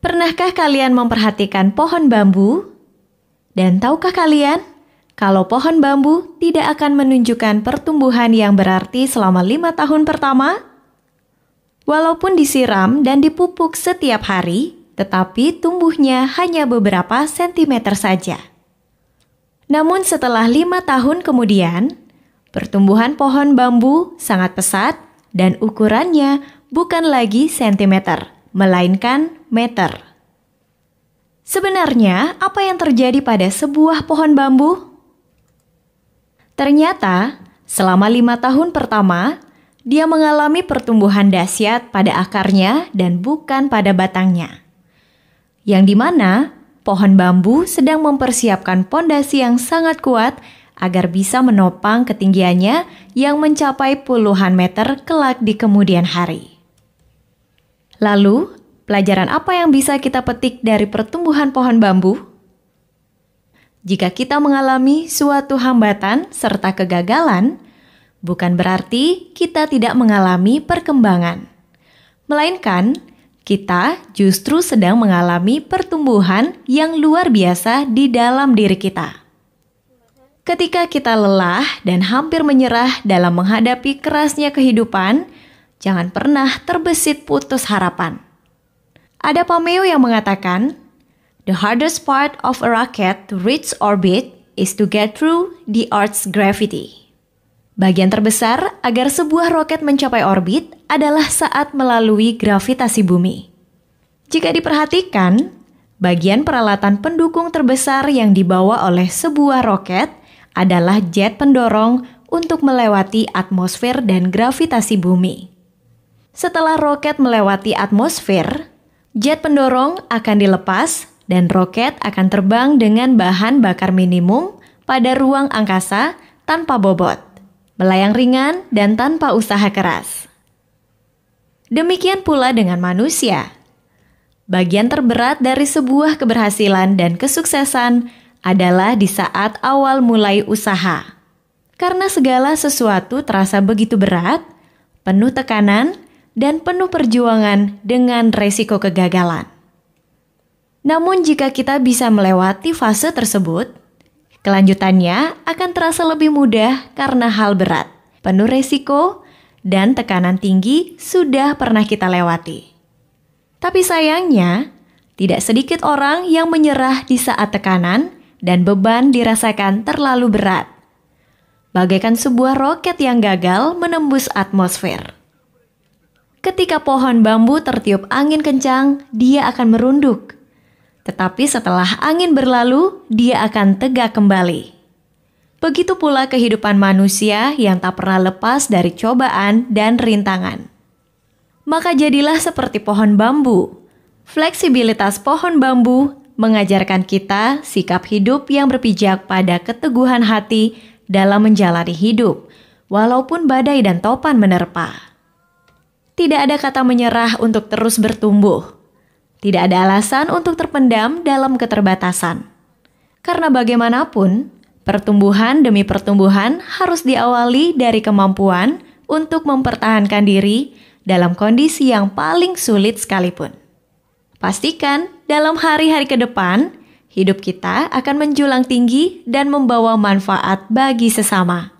Pernahkah kalian memperhatikan pohon bambu? Dan tahukah kalian kalau pohon bambu tidak akan menunjukkan pertumbuhan yang berarti selama lima tahun pertama? Walaupun disiram dan dipupuk setiap hari, tetapi tumbuhnya hanya beberapa sentimeter saja. Namun setelah lima tahun kemudian, pertumbuhan pohon bambu sangat pesat dan ukurannya bukan lagi sentimeter, melainkan meter. Sebenarnya, apa yang terjadi pada sebuah pohon bambu? Ternyata, selama lima tahun pertama, dia mengalami pertumbuhan dahsyat pada akarnya dan bukan pada batangnya. Yang dimana pohon bambu sedang mempersiapkan pondasi yang sangat kuat agar bisa menopang ketinggiannya yang mencapai puluhan meter kelak di kemudian hari. Lalu, pelajaran apa yang bisa kita petik dari pertumbuhan pohon bambu? Jika kita mengalami suatu hambatan serta kegagalan, bukan berarti kita tidak mengalami perkembangan, melainkan kita justru sedang mengalami pertumbuhan yang luar biasa di dalam diri kita. Ketika kita lelah dan hampir menyerah dalam menghadapi kerasnya kehidupan, Jangan pernah terbesit putus harapan. Ada Pameo yang mengatakan, The hardest part of a rocket to reach orbit is to get through the Earth's gravity. Bagian terbesar agar sebuah roket mencapai orbit adalah saat melalui gravitasi bumi. Jika diperhatikan, bagian peralatan pendukung terbesar yang dibawa oleh sebuah roket adalah jet pendorong untuk melewati atmosfer dan gravitasi bumi. Setelah roket melewati atmosfer, jet pendorong akan dilepas dan roket akan terbang dengan bahan bakar minimum pada ruang angkasa tanpa bobot, melayang ringan dan tanpa usaha keras. Demikian pula dengan manusia. Bagian terberat dari sebuah keberhasilan dan kesuksesan adalah di saat awal mulai usaha. Karena segala sesuatu terasa begitu berat, penuh tekanan, dan penuh perjuangan dengan resiko kegagalan. Namun jika kita bisa melewati fase tersebut, kelanjutannya akan terasa lebih mudah karena hal berat, penuh resiko, dan tekanan tinggi sudah pernah kita lewati. Tapi sayangnya, tidak sedikit orang yang menyerah di saat tekanan dan beban dirasakan terlalu berat. Bagaikan sebuah roket yang gagal menembus atmosfer. Ketika pohon bambu tertiup angin kencang, dia akan merunduk. Tetapi setelah angin berlalu, dia akan tegak kembali. Begitu pula kehidupan manusia yang tak pernah lepas dari cobaan dan rintangan. Maka jadilah seperti pohon bambu. Fleksibilitas pohon bambu mengajarkan kita sikap hidup yang berpijak pada keteguhan hati dalam menjalani hidup, walaupun badai dan topan menerpa tidak ada kata menyerah untuk terus bertumbuh. Tidak ada alasan untuk terpendam dalam keterbatasan. Karena bagaimanapun, pertumbuhan demi pertumbuhan harus diawali dari kemampuan untuk mempertahankan diri dalam kondisi yang paling sulit sekalipun. Pastikan dalam hari-hari ke depan, hidup kita akan menjulang tinggi dan membawa manfaat bagi sesama.